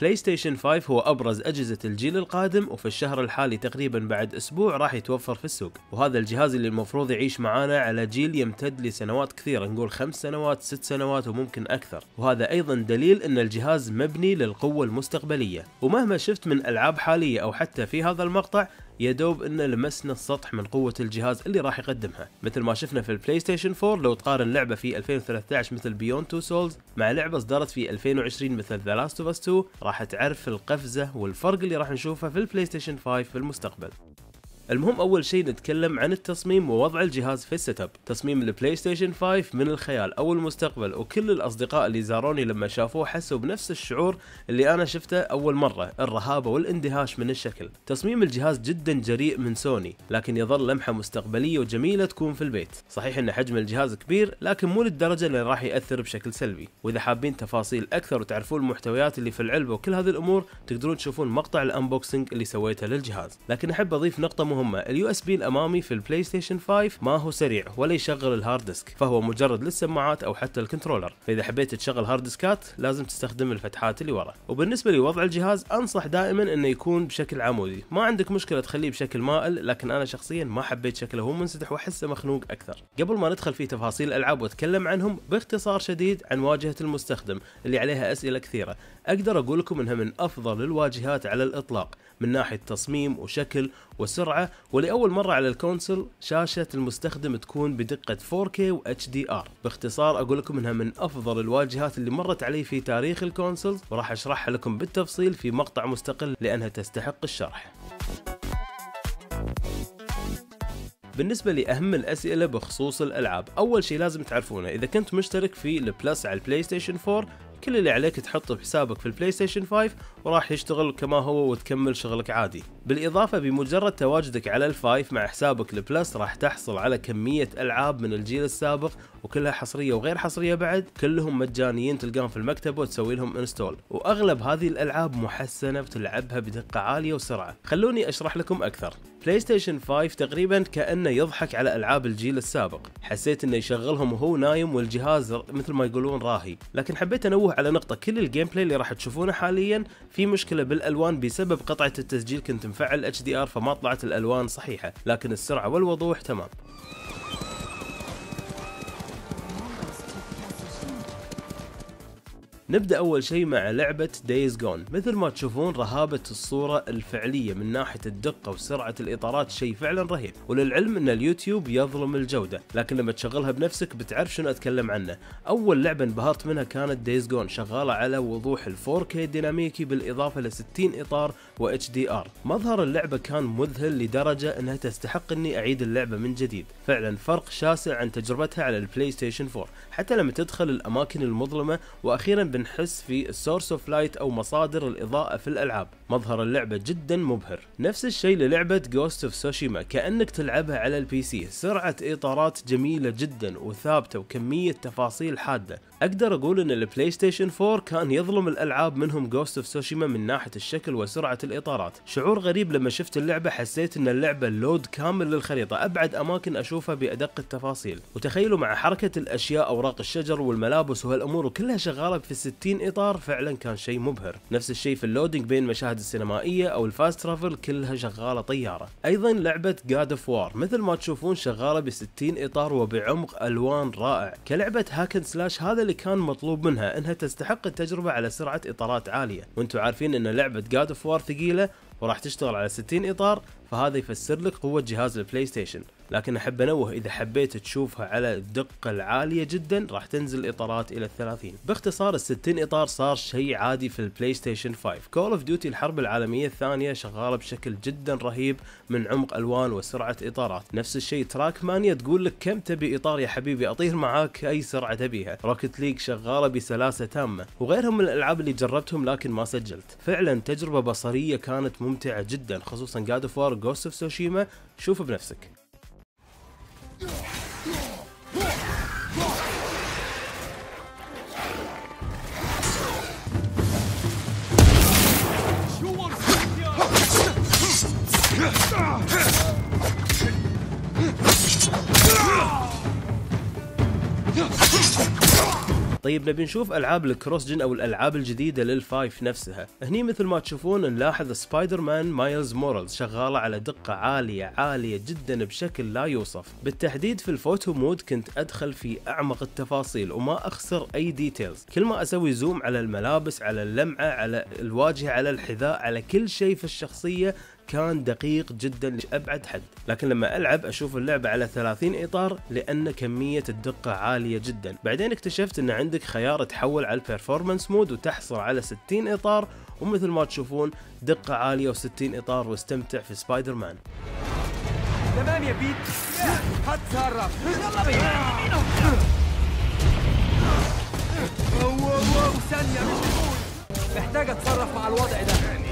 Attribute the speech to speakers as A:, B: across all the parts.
A: بلاي ستيشن 5 هو أبرز أجهزة الجيل القادم وفي الشهر الحالي تقريبا بعد أسبوع راح يتوفر في السوق وهذا الجهاز اللي المفروض يعيش معانا على جيل يمتد لسنوات كثيرة نقول خمس سنوات ست سنوات وممكن أكثر وهذا أيضا دليل أن الجهاز مبني للقوة المستقبلية ومهما شفت من ألعاب حالية أو حتى في هذا المقطع يدوب ان لمسنا السطح من قوه الجهاز اللي راح يقدمها مثل ما شفنا في البلاي ستيشن 4 لو تقارن لعبه في 2013 مثل بيون تو سولز مع لعبه صدرت في 2020 مثل ذا لاست اوف اس 2 راح تعرف القفزه والفرق اللي راح نشوفه في البلاي ستيشن 5 في المستقبل المهم اول شيء نتكلم عن التصميم ووضع الجهاز في السيت اب تصميم البلاي ستيشن 5 من الخيال او المستقبل وكل الاصدقاء اللي زاروني لما شافوه حسوا بنفس الشعور اللي انا شفته اول مره الرهابه والاندهاش من الشكل تصميم الجهاز جدا جريء من سوني لكن يظل لمحه مستقبليه وجميله تكون في البيت صحيح ان حجم الجهاز كبير لكن مو للدرجه اللي راح ياثر بشكل سلبي واذا حابين تفاصيل اكثر وتعرفون المحتويات اللي في العلبه وكل هذه الامور تقدرون تشوفون مقطع الانبوكسنج اللي سويته للجهاز لكن احب اضيف نقطه مهمة اليو اس بي الامامي في البلاي ستيشن 5 ما هو سريع ولا يشغل الهارد ديسك فهو مجرد للسماعات او حتى الكنترولر فاذا حبيت تشغل هارد ديسكات لازم تستخدم الفتحات اللي ورا وبالنسبة لوضع الجهاز انصح دائما انه يكون بشكل عمودي ما عندك مشكلة تخليه بشكل مائل لكن انا شخصيا ما حبيت شكله هو منسدح واحسه مخنوق اكثر قبل ما ندخل في تفاصيل الالعاب واتكلم عنهم باختصار شديد عن واجهة المستخدم اللي عليها اسئلة كثيرة اقدر اقول لكم انها من افضل الواجهات على الاطلاق من ناحية تصميم وشكل وسرعة ولأول مرة على الكونسل شاشة المستخدم تكون بدقة 4K و HDR باختصار أقول لكم أنها من أفضل الواجهات اللي مرت علي في تاريخ الكونسل وراح أشرحها لكم بالتفصيل في مقطع مستقل لأنها تستحق الشرح بالنسبة لأهم الأسئلة بخصوص الألعاب أول شيء لازم تعرفونه إذا كنت مشترك في البلس على البلاي ستيشن 4 كل اللي عليك تحطه في حسابك في البلاي ستيشن 5 وراح يشتغل كما هو وتكمل شغلك عادي بالاضافه بمجرد تواجدك على الفايف مع حسابك البلس راح تحصل على كميه العاب من الجيل السابق وكلها حصريه وغير حصريه بعد كلهم مجانيين تلقاهم في المكتب وتسوي لهم انستول واغلب هذه الالعاب محسنه وتلعبها بدقه عاليه وسرعه خلوني اشرح لكم اكثر بلاي ستيشن 5 تقريبا كانه يضحك على العاب الجيل السابق حسيت انه يشغلهم وهو نايم والجهاز مثل ما يقولون راهي لكن حبيت انوه على نقطه كل الجيم بلاي اللي راح تشوفونه حاليا في مشكلة بالالوان بسبب قطعة التسجيل كنت مفعل HDR فما طلعت الالوان صحيحة لكن السرعة والوضوح تمام نبدأ أول شيء مع لعبة دايز جون مثل ما تشوفون رهابة الصورة الفعلية من ناحية الدقة وسرعة الإطارات شيء فعلا رهيب وللعلم أن اليوتيوب يظلم الجودة لكن لما تشغلها بنفسك بتعرف شنو أتكلم عنه أول لعبة انبهرت منها كانت دايز جون شغالة على وضوح ال 4K ديناميكي بالإضافة ل 60 إطار و HDR مظهر اللعبة كان مذهل لدرجة أنها تستحق أني أعيد اللعبة من جديد فعلا فرق شاسع عن تجربتها على البلاي ستيشن 4 حتى لما تدخل الأماكن المظلمة وأخيرا بن نحس في السورس اوف لايت او مصادر الاضاءه في الالعاب مظهر اللعبه جدا مبهر نفس الشيء للعبه جوست اوف سوشيما كانك تلعبها على البي سي سرعه اطارات جميله جدا وثابته وكميه تفاصيل حاده اقدر اقول ان البلاي ستيشن 4 كان يظلم الالعاب منهم جوست اوف سوشيما من ناحيه الشكل وسرعه الاطارات شعور غريب لما شفت اللعبه حسيت ان اللعبه لود كامل للخريطه ابعد اماكن اشوفها بادق التفاصيل وتخيلوا مع حركه الاشياء اوراق الشجر والملابس وهالامور وكلها شغاله في 60 اطار فعلا كان شيء مبهر نفس الشيء في اللودينج بين المشاهد السينمائيه او الفاست ترافل كلها شغاله طياره ايضا لعبه جاد اوف وار مثل ما تشوفون شغاله ب 60 اطار وبعمق الوان رائع كلعبه هاكن سلاش هذا اللي كان مطلوب منها انها تستحق التجربه على سرعه اطارات عاليه وانتم عارفين ان لعبه جاد اوف وار ثقيله وراح تشتغل على 60 اطار فهذا يفسر لك قوة جهاز البلاي ستيشن لكن احب انوه اذا حبيت تشوفها على الدقة العالية جدا راح تنزل الاطارات الى 30 باختصار ال 60 اطار صار شيء عادي في البلاي ستيشن 5 كول اوف ديوتي الحرب العالمية الثانية شغالة بشكل جدا رهيب من عمق الوان وسرعة اطارات نفس الشيء تراك مانيا تقول لك كم تبي اطار يا حبيبي اطير معاك اي سرعة تبيها روكت ليج شغالة بسلاسة تامة وغيرهم من الالعاب اللي جربتهم لكن ما سجلت فعلا تجربة بصرية كانت ممتعة جدا خصوصا جاد اوف جوست اوف سوشيما شوف بنفسك Ah! طيب نبي نشوف العاب الكروس جن او الالعاب الجديده للفايف نفسها هني مثل ما تشوفون نلاحظ سبايدر مان مايلز مورلز شغاله على دقه عاليه عاليه جدا بشكل لا يوصف بالتحديد في الفوتو مود كنت ادخل في اعمق التفاصيل وما اخسر اي ديتيلز كل ما اسوي زوم على الملابس على اللمعه على الواجهه على الحذاء على كل شيء في الشخصيه كان دقيق جدا لابعد حد لكن لما العب اشوف اللعبه على 30 اطار لان كميه الدقه عاليه جدا بعدين اكتشفت ان عندك خيار تحول على البرفورمانس مود وتحصل على 60 اطار ومثل ما تشوفون دقه عاليه و60 اطار واستمتع في سبايدر مان تمام يا بيت هتصرف يلا بينا اوه اوه ثانيه مش محتاج اتصرف مع الوضع ده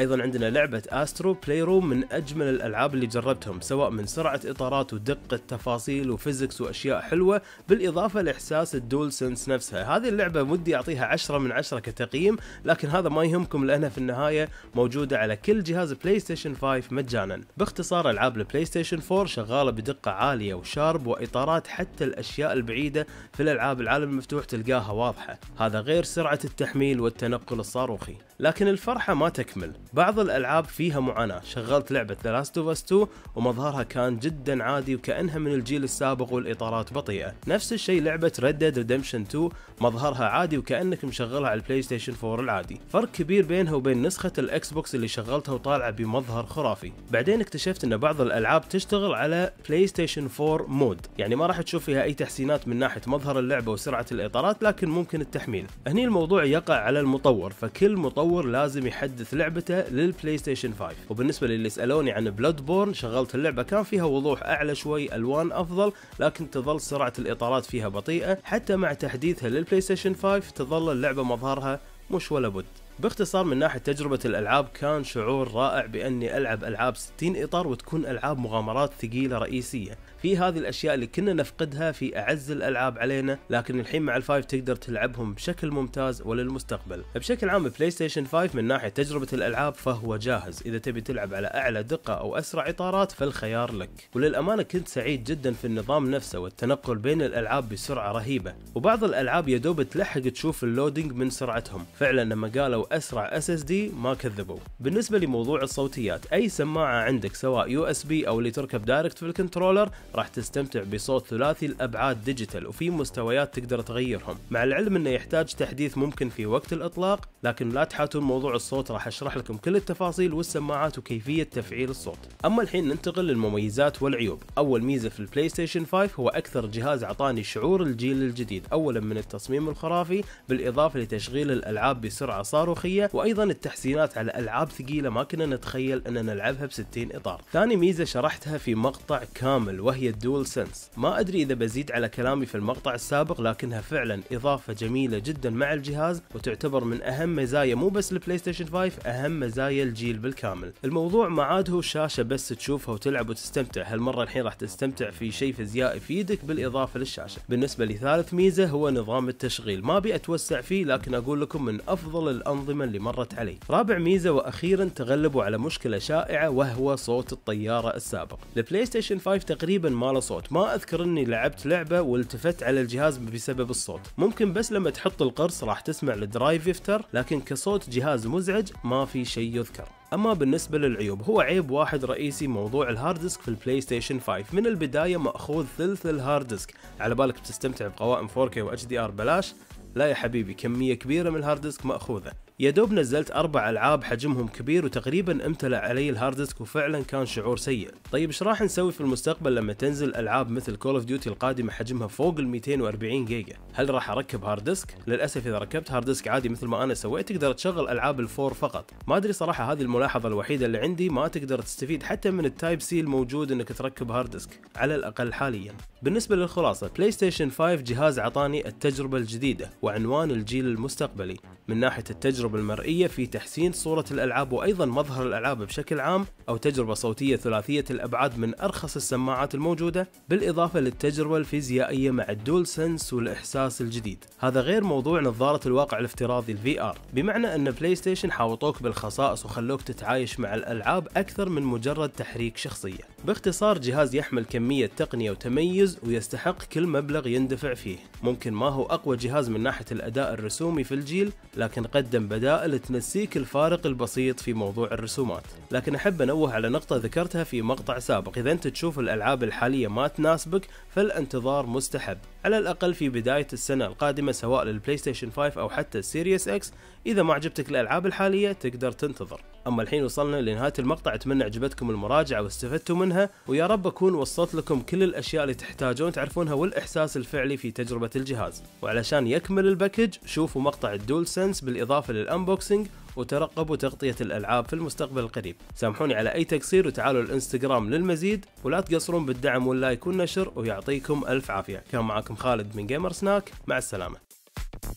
A: ايضا عندنا لعبه استرو بلاي روم من اجمل الالعاب اللي جربتهم سواء من سرعه اطارات ودقه تفاصيل وفيزكس واشياء حلوه بالاضافه لاحساس الدول سنس نفسها هذه اللعبه ودي اعطيها 10 من 10 كتقييم لكن هذا ما يهمكم لانها في النهايه موجوده على كل جهاز بلاي ستيشن 5 مجانا باختصار العاب البلاي ستيشن 4 شغاله بدقه عاليه وشارب واطارات حتى الاشياء البعيده في الالعاب العالم المفتوح تلقاها واضحه هذا غير سرعه التحميل والتنقل الصاروخي لكن الفرحه ما تكمل بعض الالعاب فيها معاناه شغلت لعبه ذا لاست اوف اس 2 ومظهرها كان جدا عادي وكانها من الجيل السابق والاطارات بطيئه نفس الشيء لعبه ريد ديد ريدمشن 2 مظهرها عادي وكانك مشغلها على البلاي ستيشن 4 العادي فرق كبير بينها وبين نسخه الاكس بوكس اللي شغلتها وطالعه بمظهر خرافي بعدين اكتشفت ان بعض الالعاب تشتغل على بلاي ستيشن 4 مود يعني ما راح تشوف فيها اي تحسينات من ناحيه مظهر اللعبه وسرعه الاطارات لكن ممكن التحميل هني الموضوع يقع على المطور فكل مطور لازم يحدث لعبته للبلاي ستيشن 5 وبالنسبه للي سالوني عن بلاد بورن شغلت اللعبه كان فيها وضوح اعلى شوي الوان افضل لكن تظل سرعه الاطارات فيها بطيئه حتى مع تحديثها للبلاي ستيشن 5 تظل اللعبه مظهرها مش ولا بد باختصار من ناحية تجربة الألعاب كان شعور رائع بأني ألعب ألعاب 60 إطار وتكون ألعاب مغامرات ثقيلة رئيسية في هذه الأشياء اللي كنا نفقدها في أعز الألعاب علينا لكن الحين مع الفايف تقدر تلعبهم بشكل ممتاز وللمستقبل بشكل عام بلاي ستيشن 5 من ناحية تجربة الألعاب فهو جاهز إذا تبي تلعب على أعلى دقة أو أسرع إطارات فالخيار لك وللأمانة كنت سعيد جدا في النظام نفسه والتنقل بين الألعاب بسرعة رهيبة وبعض الألعاب دوب تلحق تشوف اللودينج من سرعتهم فعلا لما قالوا اسرع اس اس دي ما كذبوا بالنسبه لموضوع الصوتيات اي سماعه عندك سواء يو اس بي او اللي تركب دايركت في الكنترولر راح تستمتع بصوت ثلاثي الابعاد ديجيتال وفي مستويات تقدر تغيرهم مع العلم انه يحتاج تحديث ممكن في وقت الاطلاق لكن لا تحاتون موضوع الصوت راح اشرح لكم كل التفاصيل والسماعات وكيفيه تفعيل الصوت اما الحين ننتقل للمميزات والعيوب اول ميزه في البلاي ستيشن 5 هو اكثر جهاز اعطاني شعور الجيل الجديد اولا من التصميم الخرافي بالاضافه لتشغيل الالعاب بسرعه صاروخيه الصاروخيه وايضا التحسينات على العاب ثقيله ما كنا نتخيل ان نلعبها ب 60 اطار. ثاني ميزه شرحتها في مقطع كامل وهي الدول سنس، ما ادري اذا بزيد على كلامي في المقطع السابق لكنها فعلا اضافه جميله جدا مع الجهاز وتعتبر من اهم مزايا مو بس البلاي ستيشن 5 اهم مزايا الجيل بالكامل. الموضوع ما عاد هو شاشه بس تشوفها وتلعب وتستمتع، هالمره الحين راح تستمتع في شيء فيزيائي في يدك بالاضافه للشاشه. بالنسبه لثالث ميزه هو نظام التشغيل، ما ابي اتوسع فيه لكن اقول لكم من افضل الانظمه الأنظمة اللي مرت علي رابع ميزة وأخيرا تغلبوا على مشكلة شائعة وهو صوت الطيارة السابق البلاي ستيشن 5 تقريبا ما له صوت ما أذكر أني لعبت لعبة والتفت على الجهاز بسبب الصوت ممكن بس لما تحط القرص راح تسمع الدرايف يفتر لكن كصوت جهاز مزعج ما في شيء يذكر اما بالنسبه للعيوب هو عيب واحد رئيسي موضوع الهارد ديسك في البلاي ستيشن 5 من البدايه ماخوذ ثلث الهارد ديسك على بالك بتستمتع بقوائم 4K و HDR بلاش لا يا حبيبي كميه كبيره من الهارد ديسك ماخوذه يا دوب نزلت اربع العاب حجمهم كبير وتقريبا امتلأ علي الهارد ديسك وفعلا كان شعور سيء طيب ايش راح نسوي في المستقبل لما تنزل العاب مثل كول اوف ديوتي القادمه حجمها فوق ال 240 جيجا هل راح اركب هارد ديسك للاسف اذا ركبت هارد ديسك عادي مثل ما انا سويت تقدر تشغل العاب الفور فقط ما ادري صراحه هذه الملاحظه الوحيده اللي عندي ما تقدر تستفيد حتى من التايب سي الموجود انك تركب هارد ديسك على الاقل حاليا بالنسبه للخلاصه بلاي ستيشن 5 جهاز عطاني التجربه الجديده وعنوان الجيل المستقبلي من ناحيه التجربه التجربة المرئية في تحسين صورة الألعاب وأيضا مظهر الألعاب بشكل عام أو تجربة صوتية ثلاثية الأبعاد من أرخص السماعات الموجودة بالإضافة للتجربة الفيزيائية مع الدول سنس والإحساس الجديد هذا غير موضوع نظارة الواقع الافتراضي الفي آر بمعنى أن بلاي ستيشن حاوطوك بالخصائص وخلوك تتعايش مع الألعاب أكثر من مجرد تحريك شخصية باختصار جهاز يحمل كمية تقنية وتميز ويستحق كل مبلغ يندفع فيه ممكن ما هو أقوى جهاز من ناحية الأداء الرسومي في الجيل لكن قدم بدل الأداء اللي تنسيك الفارق البسيط في موضوع الرسومات لكن أحب أنوه على نقطة ذكرتها في مقطع سابق إذا أنت تشوف الألعاب الحالية ما تناسبك فالانتظار مستحب على الأقل في بداية السنة القادمة سواء للبلاي ستيشن 5 أو حتى السيريس اكس إذا ما عجبتك الألعاب الحالية تقدر تنتظر اما الحين وصلنا لنهايه المقطع اتمنى عجبتكم المراجعه واستفدتوا منها ويا رب اكون وصلت لكم كل الاشياء اللي تحتاجون تعرفونها والاحساس الفعلي في تجربه الجهاز وعلشان يكمل الباكج شوفوا مقطع الدول سنس بالاضافه للانبوكسنج وترقبوا تغطية الألعاب في المستقبل القريب سامحوني على أي تقصير وتعالوا الإنستغرام للمزيد ولا تقصرون بالدعم واللايك والنشر ويعطيكم ألف عافية كان معكم خالد من جيمر سناك مع السلامة